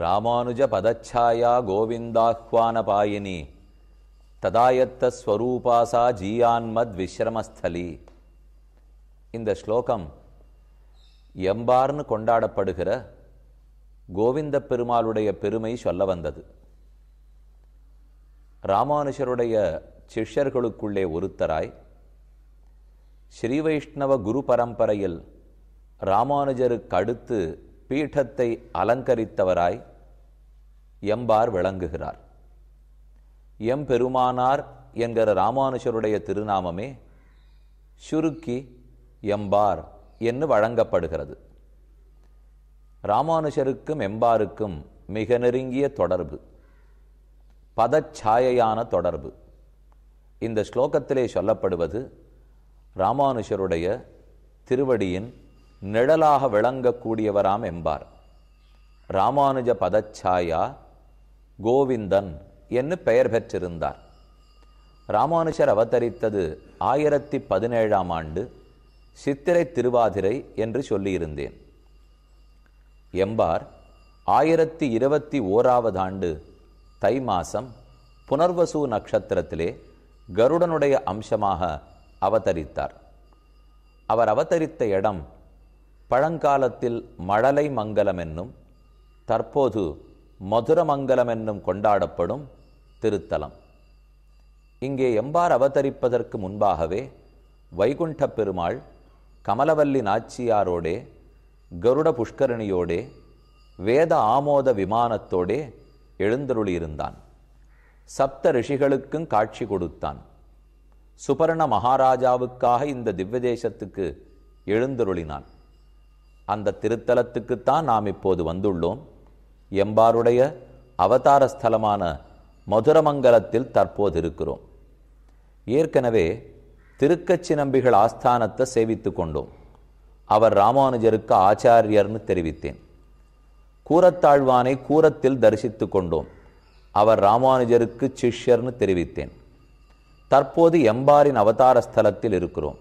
ராமானுஜ பதச்சாயா கோவிந்தாஹ்வான பாயினி ஸ்வரூபாசா ஜீயான்மத் விஸ்ரமஸ்தலி இந்த ஸ்லோகம் எம்பார்னு கொண்டாடப்படுகிற கோவிந்த பெருமாளுடைய பெருமை சொல்ல வந்தது ராமானுஷருடைய சிஷ்யர்களுக்குள்ளே ஒருத்தராய் ஸ்ரீ வைஷ்ணவ குரு பரம்பரையில் ராமானுஜருக்கு அடுத்து பீடத்தை அலங்கரித்தவராய் எம்பார் விளங்குகிறார் எம்பெருமானார் என்கிற ராமானுஷருடைய திருநாமமே சுருக்கி எம்பார் என்று வழங்கப்படுகிறது ராமானுஷருக்கும் எம்பாருக்கும் மிக நெருங்கிய தொடர்பு பதச்சாயையான தொடர்பு இந்த ஸ்லோகத்திலே சொல்லப்படுவது ராமானுஷருடைய திருவடியின் நிழலாக விளங்கக்கூடியவராம் எம்பார் ராமானுஜ பதச்சாயா கோவிந்தன் என்று பெயர் பெற்றிருந்தார் ராமானுஷர் அவதரித்தது ஆயிரத்தி பதினேழாம் ஆண்டு சித்திரை திருவாதிரை என்று சொல்லியிருந்தேன் எம்பார் ஆயிரத்தி இருபத்தி ஓராவது ஆண்டு தை மாசம் புனர்வசு நட்சத்திரத்திலே கருடனுடைய அம்சமாக அவதரித்தார் அவர் அவதரித்த இடம் பழங்காலத்தில் மழலை மங்கலம் என்னும் தற்போது மதுரமங்கலம் என்னும் கொண்டாடப்படும் திருத்தலம் இங்கே எம்பார் அவதரிப்பதற்கு முன்பாகவே வைகுண்ட பெருமாள் கமலவல்லி நாச்சியாரோடே கருட புஷ்கரணியோடே வேத ஆமோத விமானத்தோடே எழுந்தருளியிருந்தான் சப்த ரிஷிகளுக்கும் காட்சி கொடுத்தான் சுபர்ண மகாராஜாவுக்காக இந்த திவ்யதேசத்துக்கு எழுந்தருளினான் அந்த திருத்தலத்துக்குத்தான் நாம் இப்போது வந்துள்ளோம் எம்பாருடைய அவதார ஸ்தலமான மதுரமங்கலத்தில் தற்போது இருக்கிறோம் ஏற்கனவே திருக்கச்சி நம்பிகள் ஆஸ்தானத்தை சேவித்து கொண்டோம் அவர் ராமானுஜருக்கு ஆச்சாரியர்னு தெரிவித்தேன் கூரத்தாழ்வானை கூரத்தில் தரிசித்து கொண்டோம் அவர் ராமானுஜருக்கு சிஷ்யர்னு தெரிவித்தேன் தற்போது எம்பாரின் அவதார ஸ்தலத்தில் இருக்கிறோம்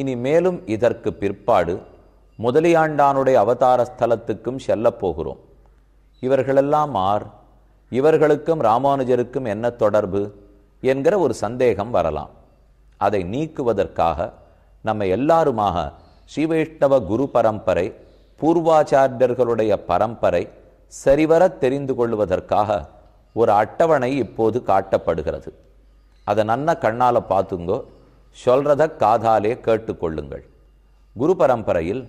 இனி மேலும் இதற்கு பிற்பாடு முதலியாண்டானுடைய அவதார ஸ்தலத்துக்கும் செல்லப் போகிறோம் இவர்களெல்லாம் ஆர் இவர்களுக்கும் ராமானுஜருக்கும் என்ன தொடர்பு என்கிற ஒரு சந்தேகம் வரலாம் அதை நீக்குவதற்காக நம்ம எல்லாருமாக ஸ்ரீவைஷ்ணவ குரு பரம்பரை பூர்வாச்சாரியர்களுடைய பரம்பரை சரிவர தெரிந்து கொள்வதற்காக ஒரு அட்டவணை இப்போது காட்டப்படுகிறது அதை நன்ன கண்ணால் பார்த்துங்கோ சொல்றத காதாலே கேட்டுக்கொள்ளுங்கள் குரு பரம்பரையில்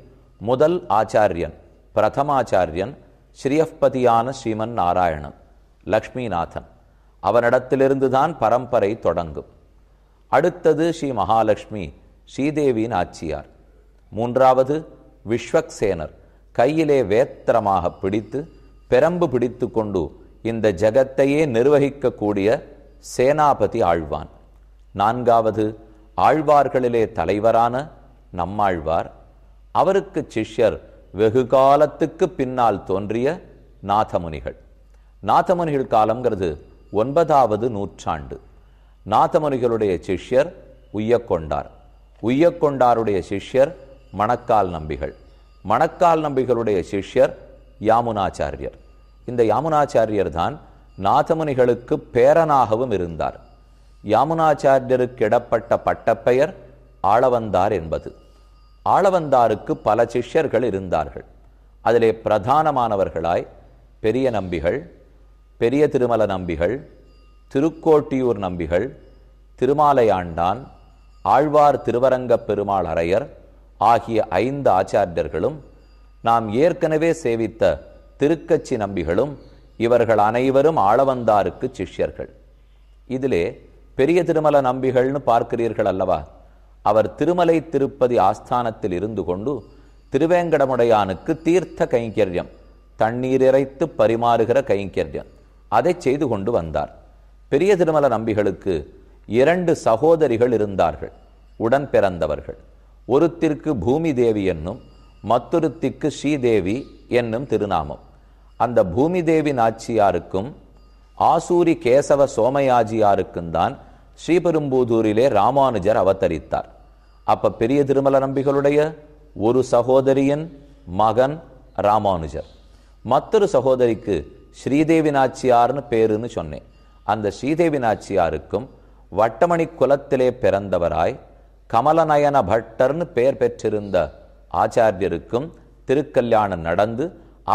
முதல் ஆச்சாரியன் பிரதமாச்சாரியன் ஸ்ரீயப்பதியான ஸ்ரீமன் நாராயணன் லக்ஷ்மிநாதன் அவனிடத்திலிருந்து தான் பரம்பரை தொடங்கும் அடுத்தது ஸ்ரீ மகாலட்சுமி ஸ்ரீதேவியின் ஆச்சியார் மூன்றாவது விஸ்வக்சேனர் கையிலே வேத்திரமாக பிடித்து பெரம்பு பிடித்து கொண்டு இந்த ஜகத்தையே நிர்வகிக்கக்கூடிய சேனாபதி ஆழ்வான் நான்காவது ஆழ்வார்களிலே தலைவரான நம்மாழ்வார் அவருக்கு சிஷ்யர் வெகு காலத்துக்கு பின்னால் தோன்றிய நாதமுனிகள் நாதமுனிகள் காலங்கிறது ஒன்பதாவது நூற்றாண்டு நாதமுனிகளுடைய சிஷ்யர் உய்யக்கொண்டார் உய்யக்கொண்டாருடைய சிஷ்யர் மணக்கால் நம்பிகள் மணக்கால் நம்பிகளுடைய சிஷ்யர் யாமுனாச்சாரியர் இந்த யாமுனாச்சாரியர் தான் நாதமுனிகளுக்கு பேரனாகவும் இருந்தார் யாமுனாச்சாரியருக்கு இடப்பட்ட பட்டப்பெயர் ஆளவந்தார் என்பது ஆளவந்தாருக்கு பல சிஷ்யர்கள் இருந்தார்கள் அதிலே பிரதானமானவர்களாய் பெரிய நம்பிகள் பெரிய திருமல நம்பிகள் திருக்கோட்டியூர் நம்பிகள் திருமாலையாண்டான் ஆழ்வார் திருவரங்கப் பெருமாள் அரையர் ஆகிய ஐந்து ஆச்சாரியர்களும் நாம் ஏற்கனவே சேவித்த திருக்கச்சி நம்பிகளும் இவர்கள் அனைவரும் ஆளவந்தாருக்கு சிஷ்யர்கள் இதிலே பெரிய திருமல நம்பிகள்னு பார்க்கிறீர்கள் அல்லவா அவர் திருமலை திருப்பதி ஆஸ்தானத்தில் இருந்து கொண்டு திருவேங்கடமுடையானுக்கு தீர்த்த கைங்கரியம் தண்ணீர் இறைத்து பரிமாறுகிற கைங்கரியம் அதை செய்து கொண்டு வந்தார் பெரிய திருமல நம்பிகளுக்கு இரண்டு சகோதரிகள் இருந்தார்கள் உடன் பிறந்தவர்கள் ஒருத்திற்கு பூமி தேவி என்னும் மற்றொருத்திக்கு ஸ்ரீதேவி என்னும் திருநாமம் அந்த பூமி தேவி நாச்சியாருக்கும் ஆசூரி கேசவ சோமயாஜியாருக்கும் தான் ஸ்ரீபெரும்புதூரிலே ராமானுஜர் அவதரித்தார் அப்ப பெரிய திருமல நம்பிகளுடைய ஒரு சகோதரியின் மகன் ராமானுஜர் மற்றொரு சகோதரிக்கு ஸ்ரீதேவி நாச்சியார்னு பேருன்னு சொன்னேன் அந்த ஸ்ரீதேவி நாச்சியாருக்கும் வட்டமணி குலத்திலே பிறந்தவராய் கமலநயன பட்டர்னு பெயர் பெற்றிருந்த ஆச்சாரியருக்கும் திருக்கல்யாணம் நடந்து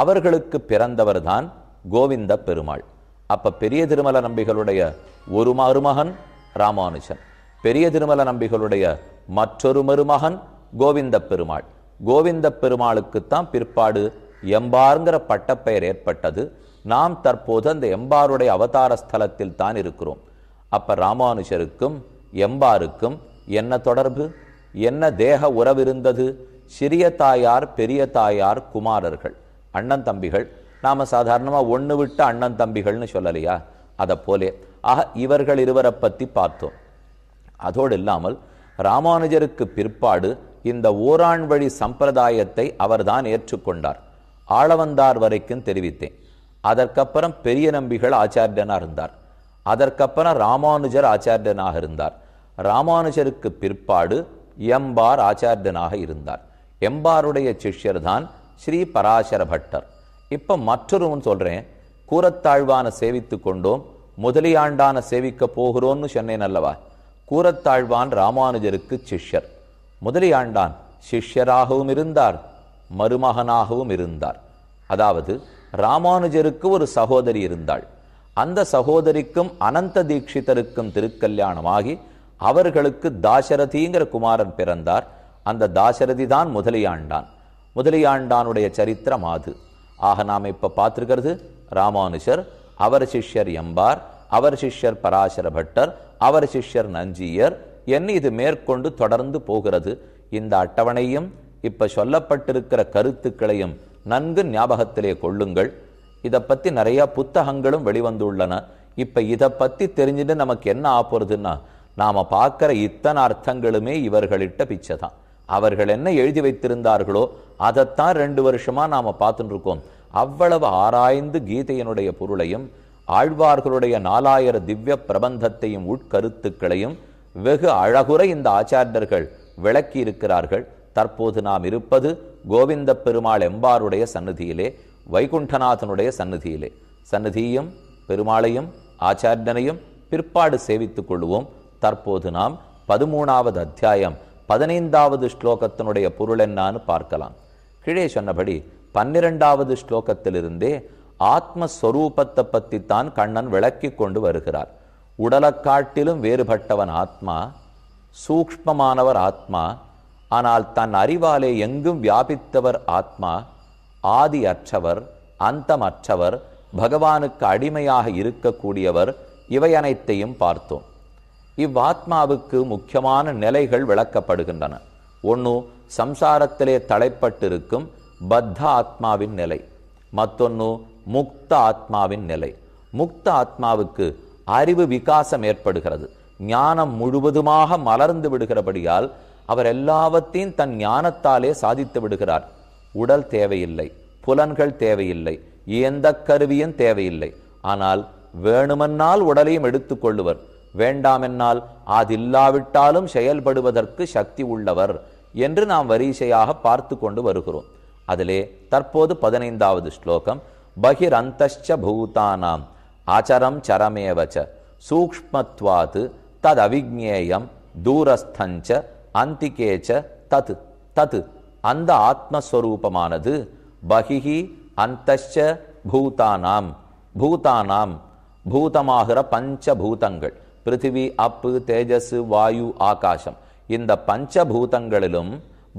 அவர்களுக்கு பிறந்தவர்தான் கோவிந்த பெருமாள் அப்ப பெரிய திருமல நம்பிகளுடைய ஒரு மருமகன் ராமானுஜன் பெரிய திருமல நம்பிகளுடைய மற்றொரு மருமகன் கோவிந்த பெருமாள் கோவிந்த பெருமாளுக்குத்தான் பிற்பாடு எம்பாருங்கிற பட்டப்பெயர் ஏற்பட்டது நாம் தற்போது அந்த எம்பாருடைய அவதார ஸ்தலத்தில் தான் இருக்கிறோம் அப்ப ராமானுஜருக்கும் எம்பாருக்கும் என்ன தொடர்பு என்ன தேக உறவு இருந்தது சிறிய தாயார் பெரிய தாயார் குமாரர்கள் அண்ணன் தம்பிகள் நாம சாதாரணமாக ஒன்று விட்டு அண்ணன் தம்பிகள்னு சொல்லலையா அதை போலே ஆக இவர்கள் இருவரை பற்றி பார்த்தோம் அதோடு இல்லாமல் ராமானுஜருக்கு பிற்பாடு இந்த ஓராண் வழி சம்பிரதாயத்தை அவர்தான் ஏற்றுக்கொண்டார் ஆளவந்தார் வரைக்கும் தெரிவித்தேன் அதற்கப்புறம் பெரிய நம்பிகள் ஆச்சாரியனாக இருந்தார் அதற்கப்புறம் ராமானுஜர் ஆச்சாரியனாக இருந்தார் ராமானுஜருக்கு பிற்பாடு எம்பார் ஆச்சாரியனாக இருந்தார் எம்பாருடைய சிஷ்யர் தான் ஸ்ரீ பராசர பட்டர் இப்போ மற்றொரு சொல்கிறேன் கூரத்தாழ்வான சேவித்து கொண்டோம் முதலியாண்டான சேவிக்க போகிறோம்னு சொன்னேன் அல்லவா கூரத்தாழ்வான் ராமானுஜருக்கு சிஷ்யர் முதலியாண்டான் சிஷ்யராகவும் இருந்தார் மருமகனாகவும் இருந்தார் அதாவது ராமானுஜருக்கு ஒரு சகோதரி இருந்தாள் அந்த சகோதரிக்கும் அனந்த தீட்சிதருக்கும் திருக்கல்யாணமாகி அவர்களுக்கு தாசரதிங்கிற குமாரன் பிறந்தார் அந்த தாசரதி தான் முதலியாண்டான் முதலியாண்டானுடைய சரித்திரம் அது ஆக நாம் இப்போ பார்த்துருக்கிறது ராமானுஷர் அவர் சிஷ்யர் எம்பார் அவர் சிஷ்யர் பராசர பட்டர் அவர் சிஷ்யர் நஞ்சியர் என்ன இது மேற்கொண்டு தொடர்ந்து போகிறது இந்த அட்டவணையும் இப்ப சொல்லப்பட்டிருக்கிற கருத்துக்களையும் நன்கு ஞாபகத்திலே கொள்ளுங்கள் இதை பத்தி நிறைய புத்தகங்களும் வெளிவந்துள்ளன இப்ப இதை பத்தி தெரிஞ்சுட்டு நமக்கு என்ன ஆப்போறதுன்னா நாம பார்க்கிற இத்தனை அர்த்தங்களுமே இவர்களிட்ட பிச்சை தான் அவர்கள் என்ன எழுதி வைத்திருந்தார்களோ அதைத்தான் ரெண்டு வருஷமா நாம பார்த்துட்டு இருக்கோம் அவ்வளவு ஆராய்ந்து கீதையினுடைய பொருளையும் ஆழ்வார்களுடைய நாலாயிர திவ்ய பிரபந்தத்தையும் உட்கருத்துக்களையும் வெகு அழகுரை இந்த ஆச்சாரியர்கள் விளக்கி இருக்கிறார்கள் தற்போது நாம் இருப்பது கோவிந்த பெருமாள் எம்பாருடைய சன்னதியிலே வைகுண்டநாதனுடைய சன்னதியிலே சன்னதியும் பெருமாளையும் ஆச்சாரியனையும் பிற்பாடு சேவித்துக் கொள்வோம் தற்போது நாம் பதிமூணாவது அத்தியாயம் பதினைந்தாவது ஸ்லோகத்தினுடைய பொருள் என்னான்னு பார்க்கலாம் கீழே சொன்னபடி பன்னிரெண்டாவது ஸ்லோகத்திலிருந்தே ஆத்மஸ்வரூபத்தை பற்றி தான் கண்ணன் விளக்கி கொண்டு வருகிறார் உடலக்காட்டிலும் வேறுபட்டவன் ஆத்மா சூக்மமானவர் ஆத்மா ஆனால் தன் அறிவாலே எங்கும் வியாபித்தவர் ஆத்மா ஆதி அற்றவர் அந்தமற்றவர் பகவானுக்கு அடிமையாக இருக்கக்கூடியவர் இவை அனைத்தையும் பார்த்தோம் இவ்வாத்மாவுக்கு முக்கியமான நிலைகள் விளக்கப்படுகின்றன ஒன்று சம்சாரத்திலே தலைப்பட்டிருக்கும் பத்த ஆத்மாவின் நிலை மற்றொன்று முக்த ஆத்மாவின் நிலை முக்த ஆத்மாவுக்கு அறிவு விகாசம் ஏற்படுகிறது ஞானம் முழுவதுமாக மலர்ந்து விடுகிறபடியால் அவர் எல்லாவற்றையும் தன் ஞானத்தாலே சாதித்து விடுகிறார் உடல் தேவையில்லை புலன்கள் தேவையில்லை எந்த கருவியும் தேவையில்லை ஆனால் வேணுமென்னால் உடலையும் எடுத்துக்கொள்ளுவர் வேண்டாமென்னால் அது இல்லாவிட்டாலும் செயல்படுவதற்கு சக்தி உள்ளவர் என்று நாம் வரிசையாக பார்த்து கொண்டு வருகிறோம் அதிலே தற்போது பதினைந்தாவது ஸ்லோகம் பகிர் அந்தச்ச பூதானாம் அச்சரம் சரமேவச்ச சூக்மத்வாத்து தத் அவிஜ்ஞேயம் தூரஸ்தஞ்ச அந்திகேச்ச தத் தத் அந்த ஆத்மஸ்வரூபமானது பகிஹி அந்தச்ச பூதானாம் பூதானாம் பூதமாகிற பஞ்சபூதங்கள் பிருத்திவி அப்பு தேஜஸ் வாயு ஆகாசம் இந்த பஞ்சபூதங்களிலும்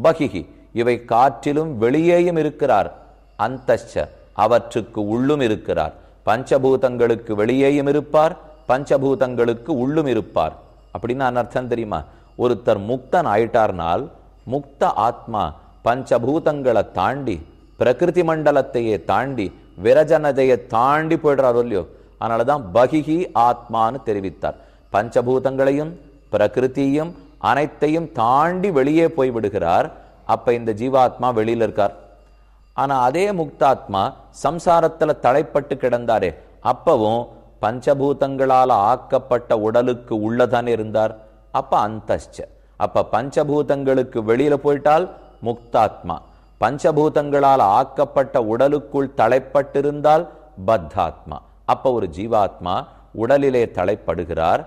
பகிஹி இவை காற்றிலும் வெளியேயும் இருக்கிறார் அந்தச்ச அவற்றுக்கு உள்ளும் இருக்கிறார் பஞ்சபூதங்களுக்கு வெளியேயும் இருப்பார் பஞ்சபூதங்களுக்கு உள்ளும் இருப்பார் அப்படின்னு அர்த்தம் தெரியுமா ஒருத்தர் முக்தன் ஆயிட்டார்னால் முக்த ஆத்மா பஞ்சபூதங்களை தாண்டி பிரகிருதி மண்டலத்தையே தாண்டி விரஜனதையை தாண்டி போயிடுறாரோ இல்லையோ அதனால தான் பகிஹி ஆத்மான்னு தெரிவித்தார் பஞ்சபூதங்களையும் பிரகிருத்தியும் அனைத்தையும் தாண்டி வெளியே போய்விடுகிறார் அப்போ இந்த ஜீவாத்மா வெளியில் இருக்கார் ஆனால் அதே முக்தாத்மா சம்சாரத்தில் தலைப்பட்டு கிடந்தாரே அப்பவும் பஞ்சபூதங்களால் ஆக்கப்பட்ட உடலுக்கு உள்ளதானே இருந்தார் அப்போ அந்தஸ்ச அப்போ பஞ்சபூதங்களுக்கு வெளியில் போயிட்டால் முக்தாத்மா பஞ்சபூதங்களால் ஆக்கப்பட்ட உடலுக்குள் தலைப்பட்டிருந்தால் பத்தாத்மா அப்போ ஒரு ஜீவாத்மா உடலிலே தலைப்படுகிறார்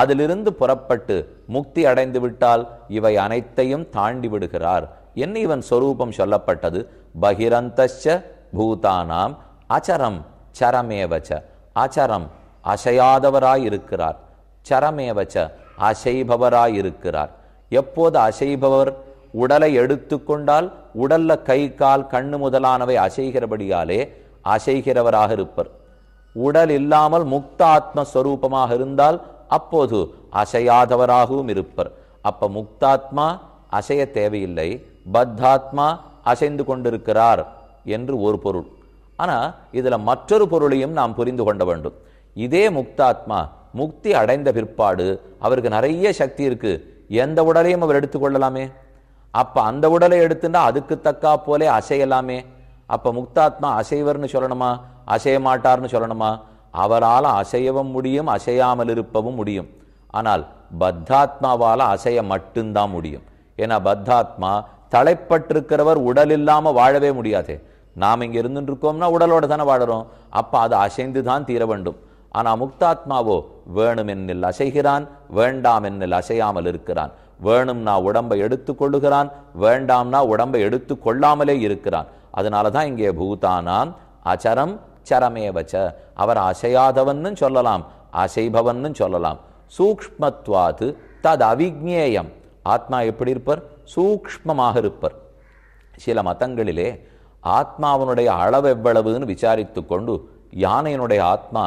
அதிலிருந்து புறப்பட்டு முக்தி அடைந்து விட்டால் இவை அனைத்தையும் தாண்டி விடுகிறார் என்ன இவன் சொரூபம் சொல்லப்பட்டது பகிரந்த பூதானாம் அச்சரம் சரமேவச்ச அச்சரம் அசையாதவராயிருக்கிறார் சரமேவச்ச அசைபவராயிருக்கிறார் எப்போது அசைபவர் உடலை எடுத்துக்கொண்டால் உடல்ல கை கால் கண்ணு முதலானவை அசைகிறபடியாலே அசைகிறவராக இருப்பர் உடல் இல்லாமல் முக்த ஆத்மஸ்வரூபமாக இருந்தால் அப்போது அசையாதவராகவும் இருப்பர் அப்ப முக்தாத்மா அசைய தேவையில்லை பத்தாத்மா அசைந்து கொண்டிருக்கிறார் என்று ஒரு பொருள் ஆனால் இதில் மற்றொரு பொருளையும் நாம் புரிந்து கொண்ட வேண்டும் இதே முக்தாத்மா முக்தி அடைந்த பிற்பாடு அவருக்கு நிறைய சக்தி இருக்கு எந்த உடலையும் அவர் எடுத்துக்கொள்ளலாமே அப்போ அந்த உடலை எடுத்துட்டா அதுக்கு தக்கா போலே அசையலாமே அப்போ முக்தாத்மா அசைவர்னு சொல்லணுமா அசைய மாட்டார்னு சொல்லணுமா அவரால் அசையவும் முடியும் அசையாமல் இருப்பவும் முடியும் ஆனால் பத்தாத்மாவால் அசைய மட்டும்தான் முடியும் ஏன்னா பத்தாத்மா தலைப்பட்டிருக்கிறவர் உடல் இல்லாமல் வாழவே முடியாது நாம் இங்கே இருந்துருக்கோம்னா இருக்கோம்னா உடலோடு தானே வாழறோம் அப்போ அது அசைந்து தான் தீர வேண்டும் ஆனால் முக்தாத்மாவோ வேணும் என்னில் அசைகிறான் வேண்டாம் என்னில் அசையாமல் இருக்கிறான் வேணும்னா உடம்பை எடுத்து கொள்ளுகிறான் வேண்டாம்னா உடம்பை எடுத்து கொள்ளாமலே இருக்கிறான் அதனால தான் இங்கே பூதானாம் அச்சரம் வச்ச அவர் அசையாதவன்னு சொல்லலாம் அசைபவன்னு சொல்லலாம் சூக்மத்வாத்து தது அவிக்னேயம் ஆத்மா எப்படி இருப்பார் சூக்மமாக இருப்பர் சில மதங்களிலே ஆத்மாவனுடைய அளவு எவ்வளவுன்னு விசாரித்து கொண்டு யானையினுடைய ஆத்மா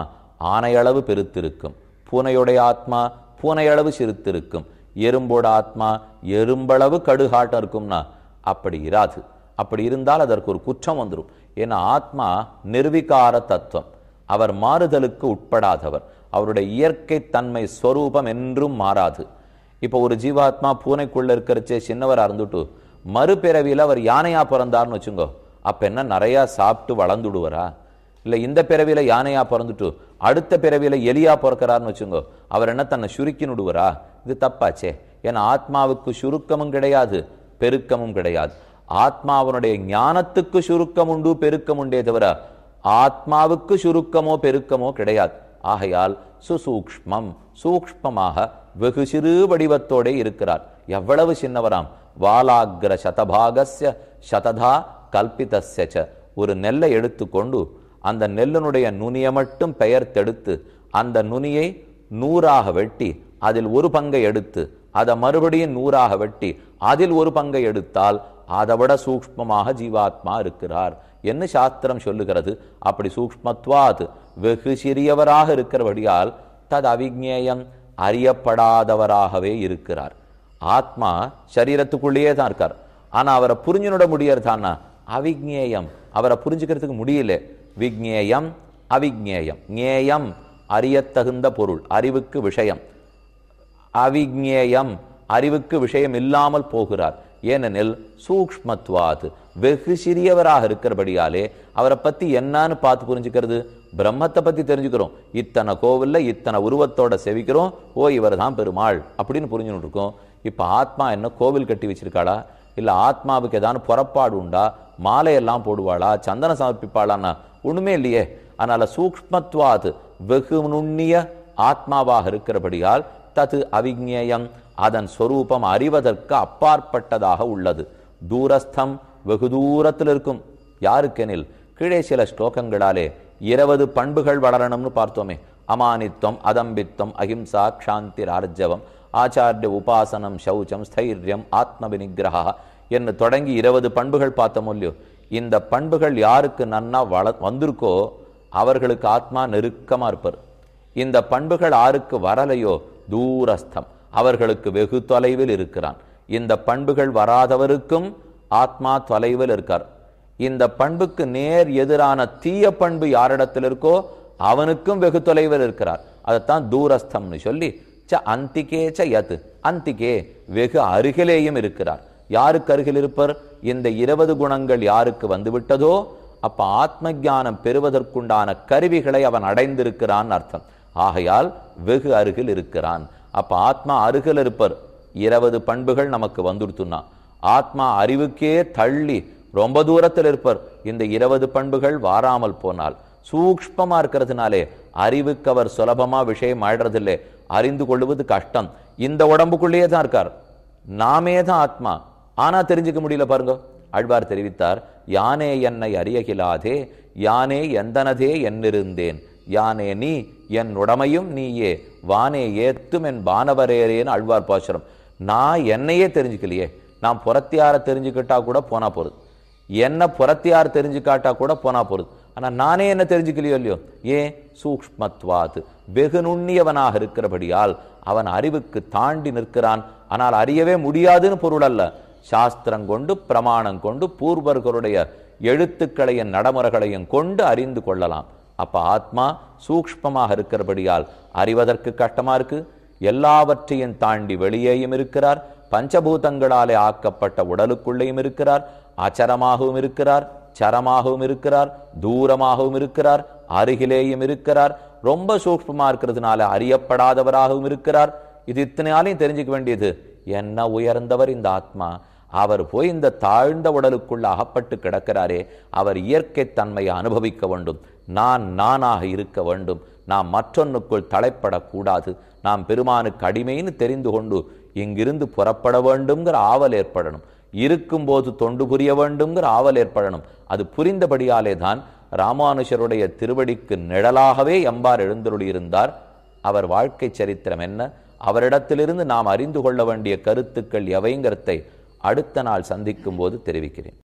ஆனையளவு பெருத்திருக்கும் பூனையுடைய ஆத்மா பூனையளவு சிரித்திருக்கும் எறும்போட ஆத்மா எறும்பளவு கடுகாட்டம் இருக்கும்னா அப்படி இராது அப்படி இருந்தால் அதற்கு ஒரு குற்றம் வந்துடும் ஏன்னா ஆத்மா நிர்வீகார தத்துவம் அவர் மாறுதலுக்கு உட்படாதவர் அவருடைய இயற்கை தன்மை ஸ்வரூபம் என்றும் மாறாது இப்போ ஒரு ஜீவாத்மா பூனைக்குள்ளே இருக்கிறச்சே சின்னவராக இருந்துட்டு மறுபிறவியில் அவர் யானையாக பிறந்தார்னு வச்சுங்கோ அப்போ என்ன நிறையா சாப்பிட்டு வளர்ந்துடுவரா இல்லை இந்த பிறவியில் யானையாக பிறந்துட்டு அடுத்த பிறவியில் எலியா பிறக்கிறார்னு வச்சுங்கோ அவர் என்ன தன்னை சுருக்கினுடுவரா இது தப்பாச்சே ஏன்னா ஆத்மாவுக்கு சுருக்கமும் கிடையாது பெருக்கமும் கிடையாது ஆத்மா அவனுடைய ஞானத்துக்கு சுருக்கம் உண்டு பெருக்கம் உண்டே தவிர ஆத்மாவுக்கு சுருக்கமோ பெருக்கமோ கிடையாது ஆகையால் சுசூக்மம் சூக்மமாக வெகு சிறு வடிவத்தோடே இருக்கிறார் எவ்வளவு சின்னவராம் வாலாகிர சதபாகசிய சததா கல்பிதஸ்யச்ச ஒரு நெல்லை எடுத்துக்கொண்டு அந்த நெல்லினுடைய நுனியை மட்டும் பெயர்த்தெடுத்து அந்த நுனியை நூறாக வெட்டி அதில் ஒரு பங்கை எடுத்து அதை மறுபடியும் நூறாக வெட்டி அதில் ஒரு பங்கை எடுத்தால் அதை விட சூக்மமாக ஜீவாத்மா இருக்கிறார் என்ன சாஸ்திரம் சொல்லுகிறது அப்படி சூக்மத்வாது வெகு சிறியவராக இருக்கிறபடியால் தது அவிஜேயம் அறியப்படாதவராகவே இருக்கிறார் ஆத்மா சரீரத்துக்குள்ளேயே தான் இருக்கார் ஆனால் அவரை புரிஞ்சுனோட தானா அவிக்ஞேயம் அவரை புரிஞ்சுக்கிறதுக்கு முடியல விக்ஞேயம் அவிக்ஞேயம் ஞேயம் அறியத்தகுந்த பொருள் அறிவுக்கு விஷயம் அவிக்ஞேயம் அறிவுக்கு விஷயம் இல்லாமல் போகிறார் ஏனெனில் சூக்மத்வாது வெகு சிறியவராக இருக்கிறபடியாலே அவரை பத்தி என்னன்னு பார்த்து புரிஞ்சுக்கிறது பிரம்மத்தை பத்தி தெரிஞ்சுக்கிறோம் இத்தனை கோவில்ல இத்தனை உருவத்தோட செவிக்கிறோம் ஓ இவர் தான் பெருமாள் அப்படின்னு புரிஞ்சுன்னு இருக்கோம் இப்போ ஆத்மா என்ன கோவில் கட்டி வச்சிருக்காளா இல்லை ஆத்மாவுக்கு ஏதாவது புறப்பாடு உண்டா மாலையெல்லாம் போடுவாளா சந்தனம் சமர்ப்பிப்பாளான்னா ஒண்ணுமே இல்லையே அதனால சூக்மத்வாது வெகு நுண்ணிய ஆத்மாவாக இருக்கிறபடியால் தது அவிஜேயம் அதன் சொரூபம் அறிவதற்கு அப்பாற்பட்டதாக உள்ளது தூரஸ்தம் வெகு தூரத்தில் இருக்கும் யாருக்கெனில் கீழே சில ஸ்லோகங்களாலே இருபது பண்புகள் வளரணும்னு பார்த்தோமே அமானித்தம் அதம்பித்தம் அஹிம்சா க்ஷாந்திர் ஆர்ஜவம் ஆச்சாரிய உபாசனம் சௌச்சம் ஸ்தைரியம் விநிகிரகா என்று தொடங்கி இருபது பண்புகள் பார்த்தோம் இல்லையோ இந்த பண்புகள் யாருக்கு நன்னா வள வந்திருக்கோ அவர்களுக்கு ஆத்மா நெருக்கமாக இருப்பார் இந்த பண்புகள் யாருக்கு வரலையோ தூரஸ்தம் அவர்களுக்கு வெகு தொலைவில் இருக்கிறான் இந்த பண்புகள் வராதவருக்கும் ஆத்மா தொலைவில் இருக்கார் இந்த பண்புக்கு நேர் எதிரான தீய பண்பு யாரிடத்தில் இருக்கோ அவனுக்கும் வெகு தொலைவில் இருக்கிறார் அதைத்தான் தூரஸ்தம்னு சொல்லி ச அந்திகே ச யத் அந்திகே வெகு அருகிலேயும் இருக்கிறார் யாருக்கு அருகில் இருப்பர் இந்த இருபது குணங்கள் யாருக்கு வந்துவிட்டதோ அப்ப ஆத்ம ஜானம் பெறுவதற்குண்டான கருவிகளை அவன் அடைந்திருக்கிறான் அர்த்தம் ஆகையால் வெகு அருகில் இருக்கிறான் அப்ப ஆத்மா அருகில் இருப்பர் இருபது பண்புகள் நமக்கு வந்துடுத்துனா ஆத்மா அறிவுக்கே தள்ளி ரொம்ப தூரத்தில் இருப்பர் இந்த இருபது பண்புகள் வாராமல் போனால் சூக்மமா இருக்கிறதுனாலே அறிவுக்கு அவர் சுலபமா விஷயம் ஆடுறதில்லை அறிந்து கொள்வது கஷ்டம் இந்த உடம்புக்குள்ளேயே தான் இருக்கார் நாமே தான் ஆத்மா ஆனா தெரிஞ்சுக்க முடியல பாருங்க அழ்வார் தெரிவித்தார் யானே என்னை அறியகிலாதே யானே எந்தனதே என்னிருந்தேன் யானே நீ என் உடமையும் நீயே வானே ஏத்தும் என் பானவரேறேன்னு அழ்வார் பாசுரம் நான் என்னையே தெரிஞ்சுக்கலையே நான் புறத்தியார தெரிஞ்சுக்கிட்டா கூட போனால் போகிறது என்ன புறத்தியார் தெரிஞ்சுக்காட்டா கூட போனால் போகிறது ஆனால் நானே என்ன தெரிஞ்சுக்கலையோ இல்லையோ ஏன் சூக்மத்வாது வெகு நுண்ணியவனாக இருக்கிறபடியால் அவன் அறிவுக்கு தாண்டி நிற்கிறான் ஆனால் அறியவே முடியாதுன்னு பொருள் அல்ல சாஸ்திரம் கொண்டு பிரமாணம் கொண்டு பூர்வர்களுடைய எழுத்துக்களையும் நடைமுறைகளையும் கொண்டு அறிந்து கொள்ளலாம் அப்போ ஆத்மா சூக்மமாக இருக்கிறபடியால் அறிவதற்கு கஷ்டமாக இருக்குது எல்லாவற்றையும் தாண்டி வெளியேயும் இருக்கிறார் பஞ்சபூதங்களாலே ஆக்கப்பட்ட உடலுக்குள்ளேயும் இருக்கிறார் அச்சரமாகவும் இருக்கிறார் சரமாகவும் இருக்கிறார் தூரமாகவும் இருக்கிறார் அருகிலேயும் இருக்கிறார் ரொம்ப சூக்மமா இருக்கிறதுனால அறியப்படாதவராகவும் இருக்கிறார் இது இத்தனையாலையும் தெரிஞ்சுக்க வேண்டியது என்ன உயர்ந்தவர் இந்த ஆத்மா அவர் போய் இந்த தாழ்ந்த உடலுக்குள்ள அகப்பட்டு கிடக்கிறாரே அவர் இயற்கை தன்மையை அனுபவிக்க வேண்டும் நான் நானாக இருக்க வேண்டும் நாம் மற்றொன்னுக்குள் தலைப்படக்கூடாது நாம் பெருமானுக்கு அடிமைன்னு தெரிந்து கொண்டு இங்கிருந்து புறப்பட வேண்டும்ங்கிற ஆவல் ஏற்படணும் இருக்கும்போது தொண்டு புரிய வேண்டும்ங்கிற ஆவல் ஏற்படணும் அது புரிந்தபடியாலே தான் ராமானுஷருடைய திருவடிக்கு நிழலாகவே எம்பார் எழுந்தருளியிருந்தார் அவர் வாழ்க்கை சரித்திரம் என்ன அவரிடத்திலிருந்து நாம் அறிந்து கொள்ள வேண்டிய கருத்துக்கள் எவைங்கிறத்தை அடுத்த நாள் சந்திக்கும் போது தெரிவிக்கிறேன்